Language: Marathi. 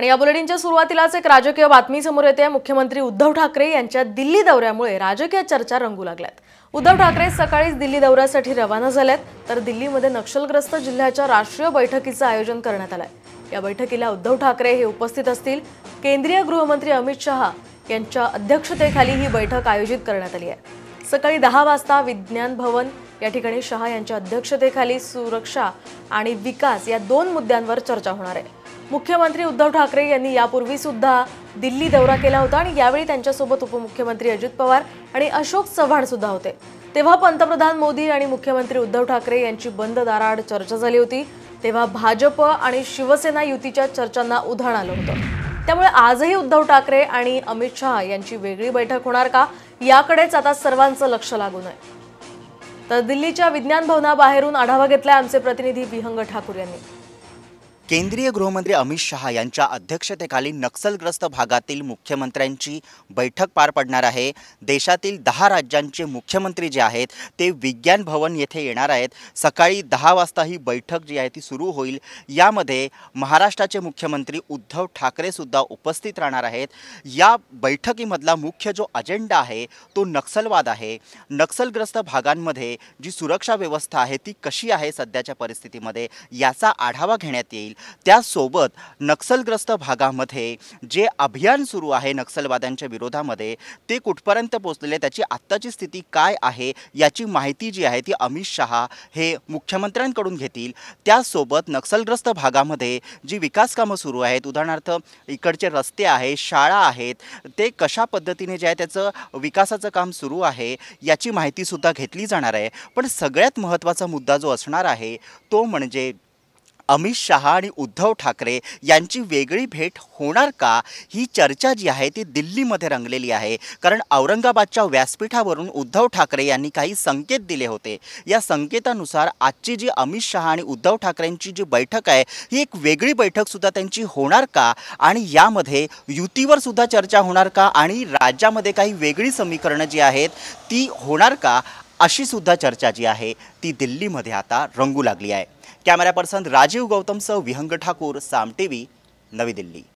आणि या बुलेटिनच्या सुरुवातीलाच एक राजकीय बातमी समोर येते मुख्यमंत्री उद्धव ठाकरे यांच्या दिल्ली दौऱ्यामुळे राजकीय चर्चा रंगू लागल्यात उद्धव ठाकरे सकाळीच दिल्ली दौऱ्यासाठी रवाना झाल्यात तर दिल्लीमध्ये नक्षलग्रस्त जिल्ह्याच्या राष्ट्रीय बैठकीचं आयोजन करण्यात आलंय या बैठकीला उद्धव ठाकरे हे उपस्थित असतील केंद्रीय गृहमंत्री अमित शहा यांच्या अध्यक्षतेखाली ही बैठक आयोजित करण्यात आली आहे सकाळी दहा वाजता विज्ञान भवन या ठिकाणी शहा यांच्या अध्यक्षतेखाली सुरक्षा आणि विकास या दोन मुद्द्यांवर चर्चा होणार आहे मुख्यमंत्री उद्धव ठाकरे यांनी यापूर्वी सुद्धा दिल्ली दौरा केला होता आणि यावेळी त्यांच्यासोबत उपमुख्यमंत्री अजित पवार आणि अशोक चव्हाण सुद्धा होते तेव्हा पंतप्रधान मोदी आणि मुख्यमंत्री उद्धव ठाकरे यांची बंद दाराआड चर्चा झाली होती तेव्हा भाजप आणि शिवसेना युतीच्या चर्चांना उधाण आलं होतं त्यामुळे आजही उद्धव ठाकरे आणि अमित शहा यांची वेगळी बैठक होणार का याकडेच आता सर्वांचं लक्ष लागून आहे तर दिल्लीच्या विज्ञान भवनाबाहेरून आढावा घेतलाय आमचे प्रतिनिधी विहंग ठाकूर यांनी केंद्रीय गृहमंत्री अमित शहा यांच्या अध्यक्षतेखाली नक्षलग्रस्त भागातील मुख्यमंत्र्यांची बैठक पार पडणार आहे देशातील दहा राज्यांचे मुख्यमंत्री जे आहेत ते विज्ञान भवन येथे येणार आहेत सकाळी दहा वाजता ही बैठक जी आहे ती सुरू होईल यामध्ये महाराष्ट्राचे मुख्यमंत्री उद्धव ठाकरेसुद्धा उपस्थित राहणार आहेत या बैठकीमधला मुख्य जो अजेंडा आहे तो नक्सलवाद आहे नक्सलग्रस्त भागांमध्ये जी सुरक्षा व्यवस्था आहे ती कशी आहे सध्याच्या परिस्थितीमध्ये याचा आढावा घेण्यात येईल त्यासोबत नक्षलग्रस्त भागामध्ये जे अभियान सुरू आहे नक्षलवाद्यांच्या विरोधामध्ये ते कुठपर्यंत पोचलेले त्याची आत्ताची स्थिती काय आहे याची माहिती जी आहे ती अमित शहा हे मुख्यमंत्र्यांकडून घेतील त्यासोबत नक्षलग्रस्त भागामध्ये जी विकासकामं सुरू आहेत उदाहरणार्थ इकडचे रस्ते आहेत शाळा आहेत ते कशा पद्धतीने जे आहे त्याचं विकासाचं काम सुरू आहे याची माहितीसुद्धा घेतली जाणार आहे पण सगळ्यात महत्त्वाचा मुद्दा जो असणार आहे तो म्हणजे अमित शहा आणि उद्धव ठाकरे यांची वेगळी भेट होणार का ही चर्चा जी आहे ती दिल्लीमध्ये रंगलेली आहे कारण औरंगाबादच्या व्यासपीठावरून उद्धव ठाकरे यांनी काही संकेत दिले होते या संकेतानुसार आजची जी अमित शहा आणि उद्धव ठाकरेंची जी बैठक आहे ही एक वेगळी बैठकसुद्धा त्यांची होणार का आणि यामध्ये युतीवर सुद्धा चर्चा होणार का आणि राज्यामध्ये काही वेगळी समीकरणं जी आहेत ती होणार का अशी सुद्धा चर्चा जी आहे ती दिल्लीमध्ये आता रंगू लागली आहे कॅमेरा पर्सन राजीव गौतमसह विहंग ठाकूर साम टी व्ही नवी दिल्ली